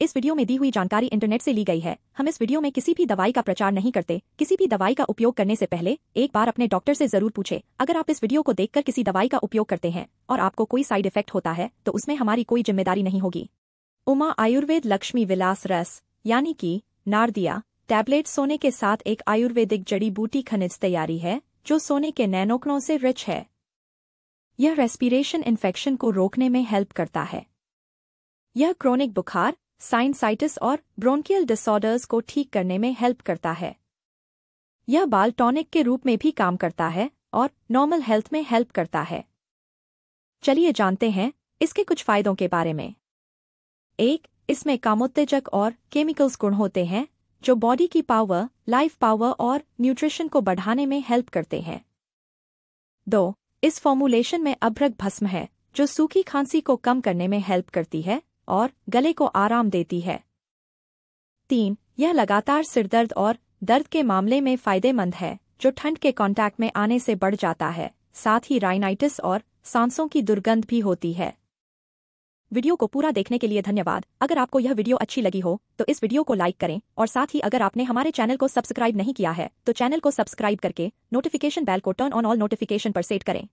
इस वीडियो में दी हुई जानकारी इंटरनेट से ली गई है हम इस वीडियो में किसी भी दवाई का प्रचार नहीं करते किसी भी दवाई का उपयोग करने से पहले एक बार अपने डॉक्टर से जरूर पूछे अगर आप इस वीडियो को देखकर किसी दवाई का उपयोग करते हैं और आपको कोई साइड इफेक्ट होता है तो उसमें हमारी कोई जिम्मेदारी नहीं होगी उमा आयुर्वेद लक्ष्मी विलास रस यानी कि नारदिया टैबलेट सोने के साथ एक आयुर्वेदिक जड़ी बूटी खनिज तैयारी है जो सोने के नैनोकनों से रिच है यह रेस्पिरेशन इन्फेक्शन को रोकने में हेल्प करता है यह क्रोनिक बुखार साइनसाइटिस और ब्रोंकियल डिसऑर्डर्स को ठीक करने में हेल्प करता है यह बाल टॉनिक के रूप में भी काम करता है और नॉर्मल हेल्थ में हेल्प करता है चलिए जानते हैं इसके कुछ फायदों के बारे में एक इसमें कामोत्तेजक और केमिकल्स गुण होते हैं जो बॉडी की पावर लाइफ पावर और न्यूट्रिशन को बढ़ाने में हेल्प करते हैं दो इस फॉर्मूलेशन में अभ्रक भस्म है जो सूखी खांसी को कम करने में हेल्प करती है और गले को आराम देती है तीन यह लगातार सिरदर्द और दर्द के मामले में फायदेमंद है जो ठंड के कांटेक्ट में आने से बढ़ जाता है साथ ही राइनाइटिस और सांसों की दुर्गंध भी होती है वीडियो को पूरा देखने के लिए धन्यवाद अगर आपको यह वीडियो अच्छी लगी हो तो इस वीडियो को लाइक करें और साथ ही अगर आपने हमारे चैनल को सब्सक्राइब नहीं किया है तो चैनल को सब्सक्राइब करके नोटिफिकेशन बेल को टर्न ऑन ऑल नोटिफिकेशन पर सेट करें